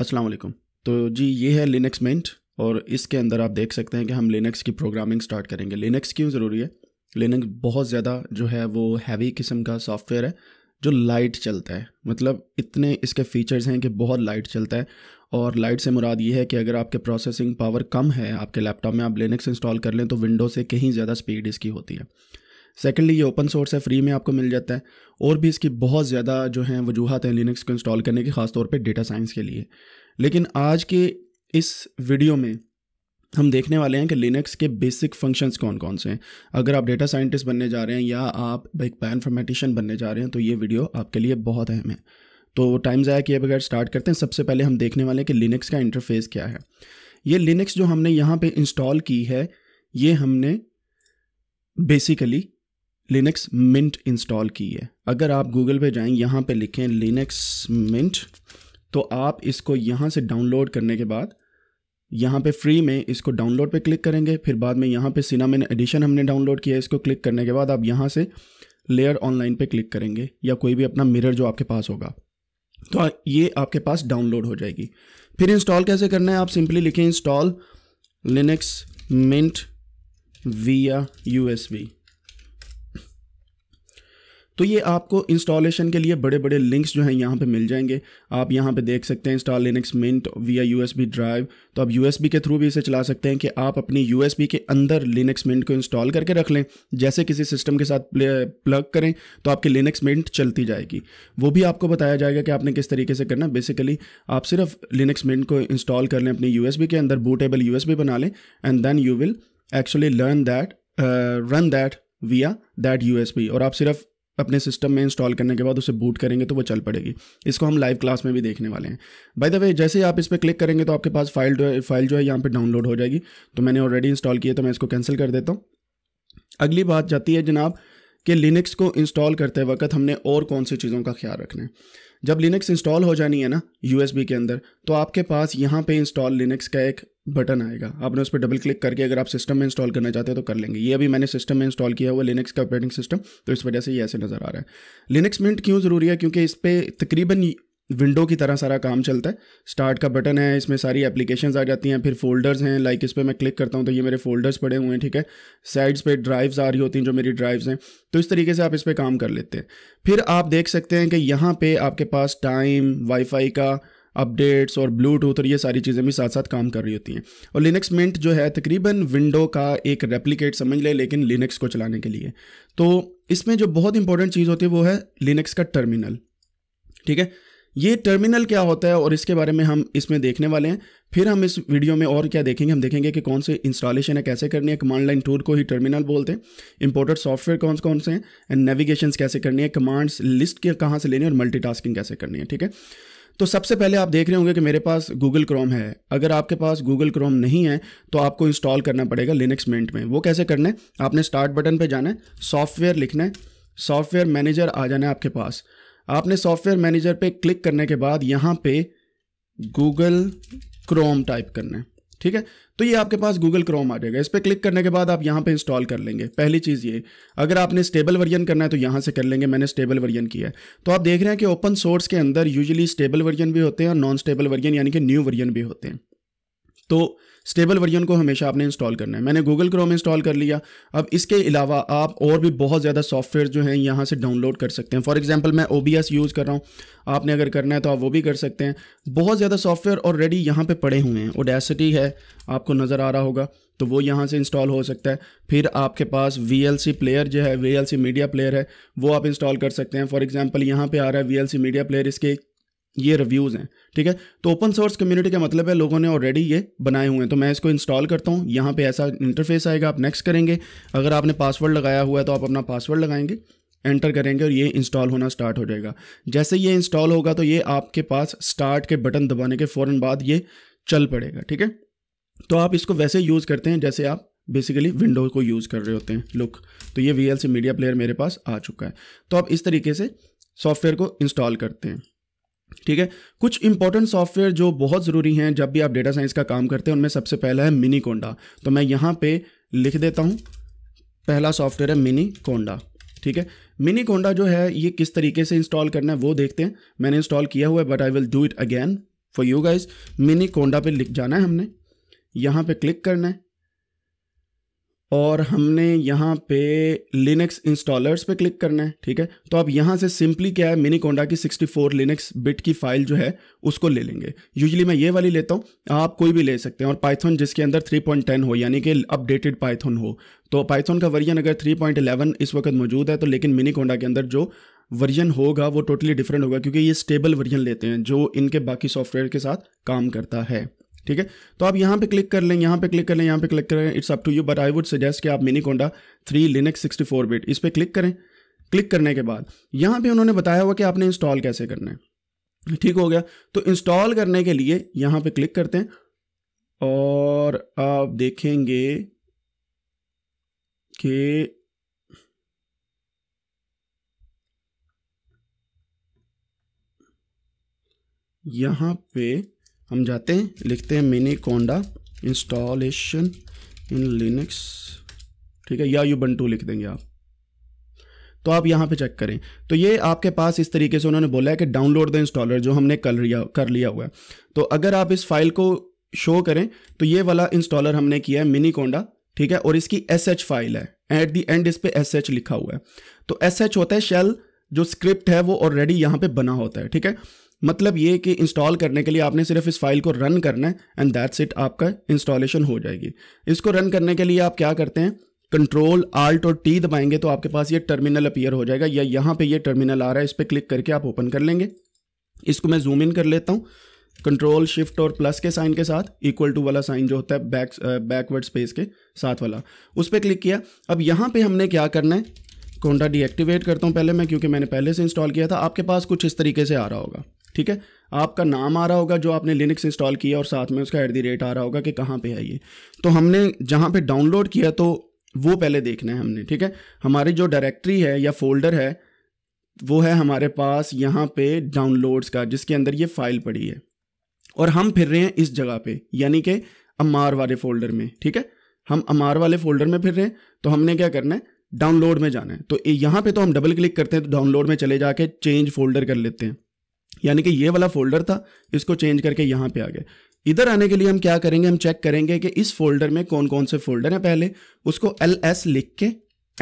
अस्सलाम वालेकुम तो जी ये है लिनक्स मिंट और इसके अंदर आप देख सकते हैं कि हम लिनक्स की प्रोग्रामिंग स्टार्ट करेंगे लिनक्स क्यों ज़रूरी है लिनक्स बहुत ज़्यादा जो है वो हैवी किस्म का सॉफ्टवेयर है जो लाइट चलता है मतलब इतने इसके फीचर्स हैं कि बहुत लाइट चलता है और लाइट से मुराद ये है कि अगर आपके प्रोसेसिंग पावर कम है आपके लैपटॉप में आप लिनक्स इंस्टॉल कर लें तो विंडो से कहीं ज़्यादा स्पीड इसकी होती है सेकेंडली ये ओपन सोर्स है फ्री में आपको मिल जाता है और भी इसकी बहुत ज़्यादा जो है वजूहत हैं लिनक्स को इंस्टॉल करने की ख़ासतौर पर डेटा साइंस के लिए लेकिन आज के इस वीडियो में हम देखने वाले हैं कि लिनक्स के बेसिक फंक्शंस कौन कौन से हैं अगर आप डेटा साइंटिस्ट बनने जा रहे हैं या आप एक पैनफॉर्मेटिशन बनने जा रहे हैं तो ये वीडियो आपके लिए बहुत अहम है तो टाइम ज़ाया किए बगैर स्टार्ट करते हैं सबसे पहले हम देखने वाले हैं कि लिनक्स का इंटरफेस क्या है ये लिनक्स जो हमने यहाँ पर इंस्टॉल की है ये हमने बेसिकली लिनक्स मिंट इंस्टॉल की है अगर आप गूगल पे जाएं यहाँ पे लिखें लिनक्स मिंट तो आप इसको यहाँ से डाउनलोड करने के बाद यहाँ पे फ्री में इसको डाउनलोड पे क्लिक करेंगे फिर बाद में यहाँ पे सिनामिन एडिशन हमने डाउनलोड किया है इसको क्लिक करने के बाद आप यहाँ से लेयर ऑनलाइन पे क्लिक करेंगे या कोई भी अपना मिरर जो आपके पास होगा तो ये आपके पास डाउनलोड हो जाएगी फिर इंस्टॉल कैसे करना है आप सिंपली लिखें इंस्टॉल लिनक्स मिंट वी या यू एस तो ये आपको इंस्टॉलेशन के लिए बड़े बड़े लिंक्स जो हैं यहाँ पे मिल जाएंगे आप यहाँ पे देख सकते हैं install Linux Mint V U drive तो आप यू के थ्रू भी इसे चला सकते हैं कि आप अपनी यू के अंदर लिनक्स मिंट को इंस्टॉल करके रख लें जैसे किसी सिस्टम के साथ प्लग करें तो आपकी लिनक्स मिंट चलती जाएगी वो भी आपको बताया जाएगा कि आपने किस तरीके से करना बेसिकली आप सिर्फ लिनक्स मिंट को इंस्टॉल कर लें अपनी यू के अंदर बूटेबल यू बना लें and then you will actually learn that run that via that U और आप सिर्फ अपने सिस्टम में इंस्टॉल करने के बाद उसे बूट करेंगे तो वो चल पड़ेगी इसको हम लाइव क्लास में भी देखने वाले हैं बाय द वे जैसे ही आप इस पर क्लिक करेंगे तो आपके पास फाइल जो है फाइल जो है यहाँ पर डाउनलोड हो जाएगी तो मैंने ऑलरेडी इंस्टॉल की है तो मैं इसको कैंसिल कर देता हूँ अगली बात जाती है जनाब कि लिनक्स को इंस्टॉल करते वक्त हमने और कौन सी चीज़ों का ख्याल रखना है जब लिनक्स इंस्टॉल हो जानी है ना यू के अंदर तो आपके पास यहाँ पे इंस्टॉल लिनक्स का एक बटन आएगा आपने उस पर डबल क्लिक करके अगर आप सिस्टम में इंस्टॉल करना चाहते हो तो कर लेंगे ये अभी मैंने सिस्टम में इंस्टॉल किया हुआ लिनक्स का ऑपरेटिंग सिस्टम तो इस वजह से ये ऐसे नज़र आ रहा है लिनक्स मिंट क्यों ज़रूरी है क्योंकि इस पर तकरीबन विंडो की तरह सारा काम चलता है स्टार्ट का बटन है इसमें सारी एप्लीकेशंस आ जाती हैं फिर फोल्डर्स हैं लाइक इस पर मैं क्लिक करता हूँ तो ये मेरे फोल्डर्स पड़े हुए हैं ठीक है साइड्स पे ड्राइव्स आ रही होती हैं जो मेरी ड्राइव्स हैं तो इस तरीके से आप इस पर काम कर लेते हैं फिर आप देख सकते हैं कि यहाँ पर आपके पास टाइम वाईफाई का अपडेट्स और ब्लूटूथ और ये सारी चीज़ें भी साथ साथ काम कर रही होती हैं और लिनक्स मिंट जो है तकरीबन विंडो का एक रेप्लीकेट समझ लें लेकिन लिनक्स को चलाने के लिए तो इसमें जो बहुत इंपॉर्टेंट चीज़ होती है वो है लिनक्स का टर्मिनल ठीक है ये टर्मिनल क्या होता है और इसके बारे में हम इसमें देखने वाले हैं फिर हम इस वीडियो में और क्या देखेंगे हम देखेंगे कि कौन से इंस्टॉलेशन है कैसे करनी है कमांड लाइन टूल को ही टर्मिनल बोलते हैं इंपोर्टेड सॉफ्टवेयर कौन कौन से हैं एंड नेविगेशन कैसे करनी है कमांड्स लिस्ट के कहाँ से लेनी है और मल्टी कैसे करनी है ठीक है तो सबसे पहले आप देख रहे होंगे कि मेरे पास गूगल क्रोम है अगर आपके पास गूगल क्रोम नहीं है तो आपको इंस्टॉल करना पड़ेगा लिनक्स मेंट में वो कैसे करना है आपने स्टार्ट बटन पर जाना है सॉफ्टवेयर लिखना है सॉफ्टवेयर मैनेजर आ जाना है आपके पास आपने सॉफ्टवेयर मैनेजर पे क्लिक करने के बाद यहाँ पे गूगल क्रोम टाइप करना है ठीक है तो ये आपके पास गूगल क्रोम आ जाएगा इस पर क्लिक करने के बाद आप यहाँ पे इंस्टॉल कर लेंगे पहली चीज़ ये अगर आपने स्टेबल वर्जन करना है तो यहाँ से कर लेंगे मैंने स्टेबल वर्जन किया है तो आप देख रहे हैं कि ओपन सोर्स के अंदर यूजली स्टेबल वर्जन भी होते हैं और नॉन स्टेबल वर्जन यानी कि न्यू वर्जन भी होते हैं तो स्टेबल वर्जन को हमेशा आपने इंस्टॉल करना है मैंने गूगल क्रोम इंस्टॉल कर लिया अब इसके अलावा आप और भी बहुत ज़्यादा सॉफ्टवेयर जो हैं यहाँ से डाउनलोड कर सकते हैं फॉर एग्जांपल मैं ओ यूज़ कर रहा हूँ आपने अगर करना है तो आप वो भी कर सकते हैं बहुत ज़्यादा सॉफ्टवेयर ऑलरेडी यहाँ पर पड़े हुए हैं ओडेसिटी है आपको नज़र आ रहा होगा तो वो यहाँ से इंस्टॉल हो सकता है फिर आपके पास वी प्लेयर जो है वी मीडिया प्लेयर है वो आप इंस्टॉल कर सकते हैं फॉर एग्जाम्पल यहाँ पर आ रहा है वी मीडिया प्लेयर इसके ये रिव्यूज़ हैं ठीक है तो ओपन सोर्स कम्युनिटी का मतलब है लोगों ने ऑलरेडी ये बनाए हुए हैं तो मैं इसको इंस्टॉल करता हूँ यहाँ पे ऐसा इंटरफेस आएगा आप नेक्स्ट करेंगे अगर आपने पासवर्ड लगाया हुआ है तो आप अपना पासवर्ड लगाएंगे एंटर करेंगे और ये इंस्टॉल होना स्टार्ट हो जाएगा जैसे ये इंस्टॉल होगा तो ये आपके पास स्टार्ट के बटन दबाने के फ़ौर बाद ये चल पड़ेगा ठीक है तो आप इसको वैसे यूज़ करते हैं जैसे आप बेसिकली विंडो को यूज़ कर रहे होते हैं लुक तो ये वी मीडिया प्लेयर मेरे पास आ चुका है तो आप इस तरीके से सॉफ्टवेयर को इंस्टॉल करते हैं ठीक है कुछ इंपॉर्टेंट सॉफ्टवेयर जो बहुत ज़रूरी हैं जब भी आप डेटा साइंस का काम करते हैं उनमें सबसे पहला है मिनी कोंडा तो मैं यहाँ पे लिख देता हूँ पहला सॉफ्टवेयर है मिनी कोंडा ठीक है मिनी कोंडा जो है ये किस तरीके से इंस्टॉल करना है वो देखते हैं मैंने इंस्टॉल किया हुआ है but I will do it again for you guys Miniconda पर लिख जाना है हमने यहाँ पर क्लिक करना है और हमने यहाँ पे लिनक्स इंस्टॉलर्स पे क्लिक करना है ठीक है तो आप यहाँ से सिंपली क्या है मिनी कोंडा की 64 लिनक्स बिट की फाइल जो है उसको ले लेंगे यूजली मैं ये वाली लेता हूँ आप कोई भी ले सकते हैं और पाइथन जिसके अंदर 3.10 हो यानी कि अपडेटेड पाइथन हो तो पाइथन का वर्जन अगर 3.11 इस वक्त मौजूद है तो लेकिन मिनी कोंडा के अंदर जो वर्जन होगा वो टोटली डिफरेंट होगा क्योंकि ये स्टेबल वर्जन लेते हैं जो इनके बाकी सॉफ्टवेयर के साथ काम करता है ठीक है तो आप यहाँ पे क्लिक कर लें यहाँ पे क्लिक कर लें यहाँ पे क्लिक करें it's up to you but I would suggest कि आप Miniconda three Linux sixty four bit इस पर क्लिक करें क्लिक करने के बाद यहाँ पे उन्होंने बताया हुआ कि आपने इंस्टॉल कैसे करना है ठीक हो गया तो इंस्टॉल करने के लिए यहाँ पे क्लिक करते हैं और आप देखेंगे कि यहाँ पे हम जाते हैं लिखते हैं Miniconda installation in Linux ठीक है या यू बन टू लिख देंगे आप तो आप यहाँ पे चेक करें तो ये आपके पास इस तरीके से उन्होंने बोला है कि डाउनलोड द इंस्टॉलर जो हमने कर लिया कर लिया हुआ है तो अगर आप इस फाइल को शो करें तो ये वाला इंस्टॉलर हमने किया है मिनी कोंडा ठीक है और इसकी एस एच फाइल है एट दी एंड इस पर एस एच लिखा हुआ है तो एस एच होता है शेल जो स्क्रिप्ट है वो ऑलरेडी यहाँ पे बना होता है ठीक है मतलब ये कि इंस्टॉल करने के लिए आपने सिर्फ इस फाइल को रन करना है एंड दैट्स इट आपका इंस्टॉलेशन हो जाएगी इसको रन करने के लिए आप क्या करते हैं कंट्रोल आल्ट और टी दबाएंगे तो आपके पास ये टर्मिनल अपीयर हो जाएगा या यहाँ पे ये टर्मिनल आ रहा है इस पर क्लिक करके आप ओपन कर लेंगे इसको मैं जूम इन कर लेता हूँ कंट्रोल शिफ्ट और प्लस के साइन के साथ इक्वल टू वाला साइन जो होता है बैक बैकवर्ड स्पेस के साथ वाला उस पर क्लिक किया अब यहाँ पर हमने क्या करना है कोंडा डीएक्टिवेट करता हूँ पहले मैं क्योंकि मैंने पहले से इंस्टॉल किया था आपके पास कुछ इस तरीके से आ रहा होगा ठीक है आपका नाम आ रहा होगा जो आपने लिनक्स इंस्टॉल किया और साथ में उसका एट दी रेट आ रहा होगा कि कहाँ पे है ये तो हमने जहाँ पे डाउनलोड किया तो वो पहले देखना है हमने ठीक है हमारी जो डायरेक्टरी है या फोल्डर है वो है हमारे पास यहाँ पे डाउनलोड्स का जिसके अंदर ये फाइल पड़ी है और हम फिर रहे हैं इस जगह पे यानी कि अमार वाले फोल्डर में ठीक है हम अमार वाले फोल्डर में फिर रहे हैं तो हमने क्या करना है डाउनलोड में जाना है तो यहाँ पे तो हम डबल क्लिक करते हैं तो डाउनलोड में चले जाके चेंज फोल्डर कर लेते हैं यानी कि ये वाला फोल्डर था इसको चेंज करके यहाँ पे आ गए इधर आने के लिए हम क्या करेंगे हम चेक करेंगे कि इस फोल्डर में कौन कौन से फोल्डर हैं पहले उसको एल एस लिख के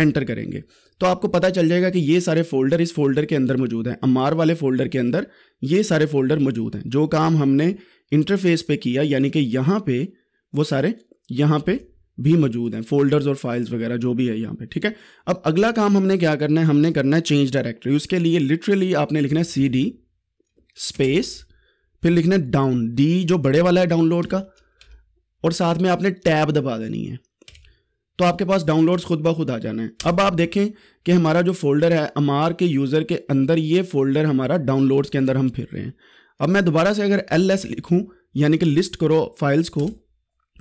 एंटर करेंगे तो आपको पता चल जाएगा कि ये सारे फोल्डर इस फोल्डर के अंदर मौजूद हैं अमार वाले फोल्डर के अंदर ये सारे फोल्डर मौजूद हैं जो काम हमने इंटरफेस पे किया यानी कि यहाँ पे वो सारे यहाँ पे भी मौजूद हैं फोल्डर्स और फाइल्स वगैरह जो भी है यहाँ पे ठीक है अब अगला काम हमने क्या करना है हमने करना है चेंज डायरेक्टरी उसके लिए लिटरली आपने लिखना है सी डी स्पेस फिर लिखना डाउन डी जो बड़े वाला है डाउनलोड का और साथ में आपने टैब दबा देनी है तो आपके पास डाउनलोड्स खुद ब खुद आ जाना है अब आप देखें कि हमारा जो फोल्डर है अमार के यूज़र के अंदर ये फोल्डर हमारा डाउनलोड्स के अंदर हम फिर रहे हैं अब मैं दोबारा से अगर एल एस लिखूँ यानी कि लिस्ट करो फाइल्स को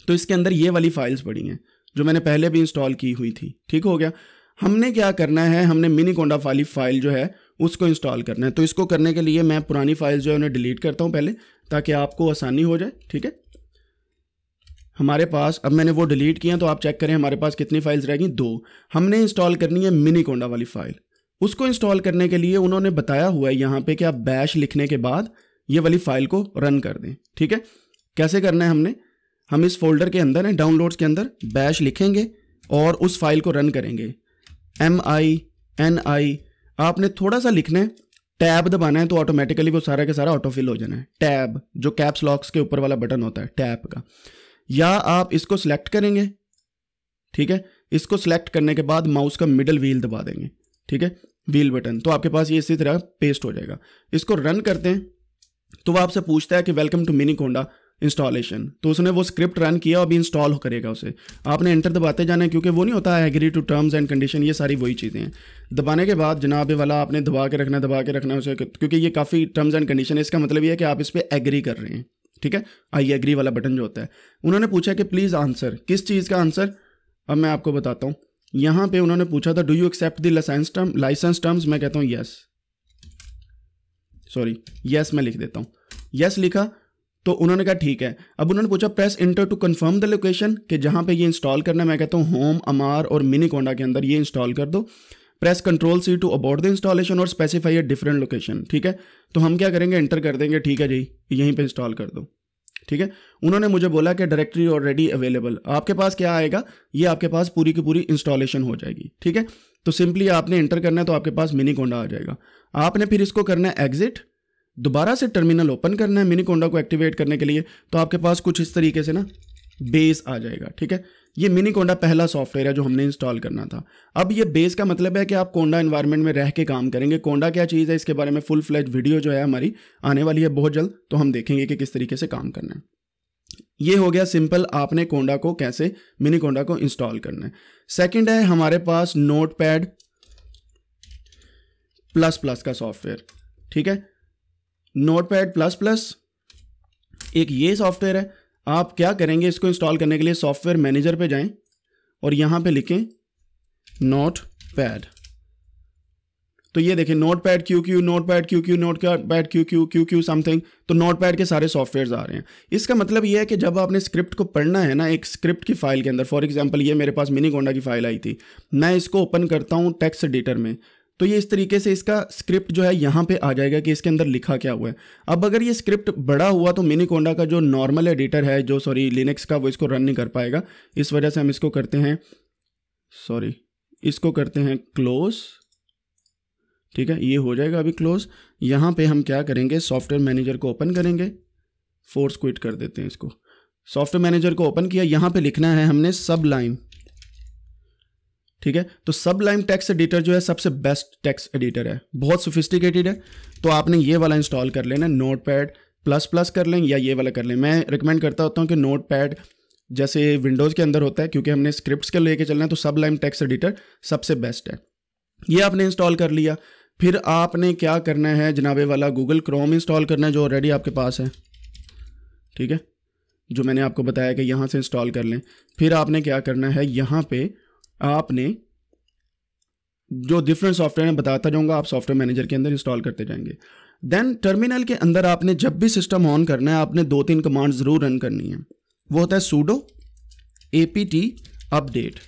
तो इसके अंदर ये वाली फाइल्स पड़ी हैं जो मैंने पहले भी इंस्टॉल की हुई थी ठीक हो गया हमने क्या करना है हमने मिनी कोंडा वाली फाइल जो है उसको इंस्टॉल करना है तो इसको करने के लिए मैं पुरानी फाइल जो है उन्हें डिलीट करता हूँ पहले ताकि आपको आसानी हो जाए ठीक है हमारे पास अब मैंने वो डिलीट किया तो आप चेक करें हमारे पास कितनी फाइल्स रहेंगी दो हमने इंस्टॉल करनी है मिनी कोंडा वाली फाइल उसको इंस्टॉल करने के लिए उन्होंने बताया हुआ है यहाँ पे कि आप बैश लिखने के बाद ये वाली फाइल को रन कर दें ठीक है कैसे करना है हमने हम इस फोल्डर के अंदर हैं डाउनलोड्स के अंदर बैश लिखेंगे और उस फाइल को रन करेंगे एम आई एन आई आपने थोड़ा सा लिखना है टैब दबाना है तो ऑटोमेटिकली वो सारा का सारा ऑटोफिल हो जाना है टैब जो कैप्स लॉक्स के ऊपर वाला बटन होता है टैब का या आप इसको सिलेक्ट करेंगे ठीक है इसको सिलेक्ट करने के बाद माउस का मिडल व्हील दबा देंगे ठीक है व्हील बटन तो आपके पास ये इसी तरह पेस्ट हो जाएगा इसको रन करते हैं तो वह आपसे पूछता है कि welcome to Miniconda installation तो उसने वो स्क्रिप्ट रन किया अभी इंस्टॉल करेगा उसे आपने एंटर दबाते जाना है क्योंकि वो नहीं होता है agree to terms and condition ये सारी वही चीज़ें हैं दबाने के बाद जनाब वाला आपने दबा के रखना दबा के रखना उसे क्योंकि ये काफ़ी टर्म्स एंड कंडीशन है इसका मतलब ये है कि आप इस पर एग्री कर रहे हैं ठीक है आई एग्री वाला बटन जो होता है उन्होंने पूछा कि प्लीज़ आंसर किस चीज़ का आंसर अब मैं आपको बताता हूँ यहाँ पे उन्होंने पूछा था do you accept the license term license terms मैं कहता हूँ यस सॉरी यस मैं लिख देता हूँ यस लिखा तो उन्होंने कहा ठीक है अब उन्होंने पूछा press enter to confirm the location कि जहाँ पे ये इंस्टॉल करना है मैं कहता हूँ होम अमार और मिनी कोंडा के अंदर ये इंस्टॉल कर दो press control C to abort the installation और स्पेसिफाई अ डिफरेंट लोकेशन ठीक है तो हम क्या करेंगे एंटर कर देंगे ठीक है जी यहीं पर इंस्टॉल कर दो ठीक है उन्होंने मुझे बोला कि डायरेक्टरी ऑलरेडी अवेलेबल आपके पास क्या आएगा ये आपके पास पूरी की पूरी इंस्टॉलेशन हो जाएगी ठीक है तो सिंपली आपने इंटर करना है तो आपके पास मिनी कोंडा आ जाएगा आपने फिर इसको करना है एग्जिट दोबारा से टर्मिनल ओपन करना है मिनिकोंडा को एक्टिवेट करने के लिए तो आपके पास कुछ इस तरीके से ना बेस आ जाएगा ठीक है ये मिनी कोंडा पहला सॉफ्टवेयर है जो हमने इंस्टॉल करना था अब ये बेस का मतलब है कि आप कोंडा इन्वायरमेंट में रह के काम करेंगे कोंडा क्या चीज़ है इसके बारे में फुल फ्लैज वीडियो जो है हमारी आने वाली है बहुत जल्द तो हम देखेंगे कि किस तरीके से काम करना है ये हो गया सिंपल आपने कोंडा को कैसे मिनी कोंडा को इंस्टॉल करना है सेकेंड है हमारे पास नोट पैड प्लस प्लस का सॉफ्टवेयर ठीक है नोट पैड प्लस प्लस एक ये सॉफ्टवेयर है आप क्या करेंगे इसको इंस्टॉल करने के लिए सॉफ्टवेयर मैनेजर पे जाएं और यहां पे लिखें नोट पैड तो ये देखें Notepad Q Q Notepad Q Q Notepad Q Q Q Q something तो नोट पैड के सारे सॉफ्टवेयर आ रहे हैं इसका मतलब ये है कि जब आपने स्क्रिप्ट को पढ़ना है ना एक स्क्रिप्ट की फाइल के अंदर फॉर एग्जाम्पल ये मेरे पास मिनी गोंडा की फाइल आई थी मैं इसको ओपन करता हूँ टेक्स एडिटर में तो ये इस तरीके से इसका स्क्रिप्ट जो है यहाँ पे आ जाएगा कि इसके अंदर लिखा क्या हुआ है अब अगर ये स्क्रिप्ट बड़ा हुआ तो मिनी कोंडा का जो नॉर्मल एडिटर है जो सॉरी लिनक्स का वो इसको रन नहीं कर पाएगा इस वजह से हम इसको करते हैं सॉरी इसको करते हैं क्लोज ठीक है ये हो जाएगा अभी क्लोज यहाँ पे हम क्या करेंगे सॉफ्टवेयर मैनेजर को ओपन करेंगे फोर्स क्विट कर देते हैं इसको सॉफ्टवेयर मैनेजर को ओपन किया यहाँ पे लिखना है हमने सब लाइन ठीक है तो सब लाइम टैक्स एडिटर जो है सबसे बेस्ट टैक्स एडिटर है बहुत सोफिस्टिकेटेड है तो आपने ये वाला इंस्टॉल कर लेना नोट पैड प्लस प्लस कर लें या ये वाला कर लें मैं रिकमेंड करता होता हूँ कि नोट पैड जैसे विंडोज़ के अंदर होता है क्योंकि हमने स्क्रिप्ट के लेके चलना है तो सब लाइम टैक्स एडिटर सबसे बेस्ट है ये आपने इंस्टॉल कर लिया फिर आपने क्या करना है जनाबे वाला गूगल क्रोम इंस्टॉल करना है जो ऑलरेडी आपके पास है ठीक है जो मैंने आपको बताया कि यहाँ से इंस्टॉल कर लें फिर आपने क्या करना है यहाँ पे आपने जो डिफरेंट सॉफ्टवेयर मैं बताता जाऊंगा आप सॉफ्टवेयर मैनेजर के अंदर इंस्टॉल करते जाएंगे देन टर्मिनल के अंदर आपने जब भी सिस्टम ऑन करना है आपने दो तीन कमांड ज़रूर रन करनी है वो होता है sudo A P T update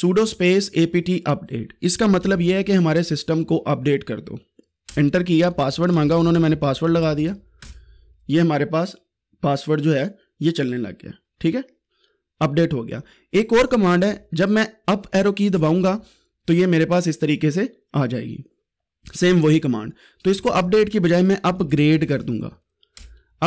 sudo space A P T update इसका मतलब यह है कि हमारे सिस्टम को अपडेट कर दो एंटर किया पासवर्ड मांगा उन्होंने मैंने पासवर्ड लगा दिया ये हमारे पास पासवर्ड जो है ये चलने लग गया ठीक है अपडेट हो गया एक और कमांड है जब मैं अप एरो की दबाऊंगा तो ये मेरे पास इस तरीके से आ जाएगी सेम वही कमांड तो इसको अपडेट की बजाय मैं अपग्रेड कर दूंगा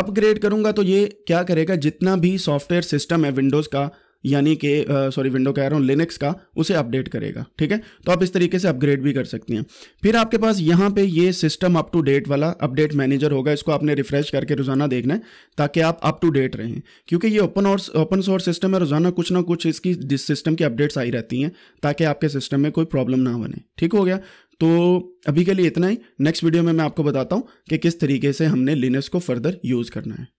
अपग्रेड करूंगा तो ये क्या करेगा जितना भी सॉफ्टवेयर सिस्टम है विंडोज़ का यानी कि सॉरी विंडो कह रहा हूँ लिनक्स का उसे अपडेट करेगा ठीक है तो आप इस तरीके से अपग्रेड भी कर सकती हैं फिर आपके पास यहाँ पे ये सिस्टम अप टू डेट वाला अपडेट मैनेजर होगा इसको आपने रिफ्रेश करके रोजाना देखना है ताकि आप अप टू डेट रहें क्योंकि ये ओपन और ओपन सोर्स सिस्टम है रोजाना कुछ ना कुछ इसकी जिस सिस्टम की अपडेट्स आई रहती हैं ताकि आपके सिस्टम में कोई प्रॉब्लम ना बने ठीक हो गया तो अभी के लिए इतना ही नेक्स्ट वीडियो में मैं आपको बताता हूँ कि किस तरीके से हमने लिनक्स को फर्दर यूज़ करना है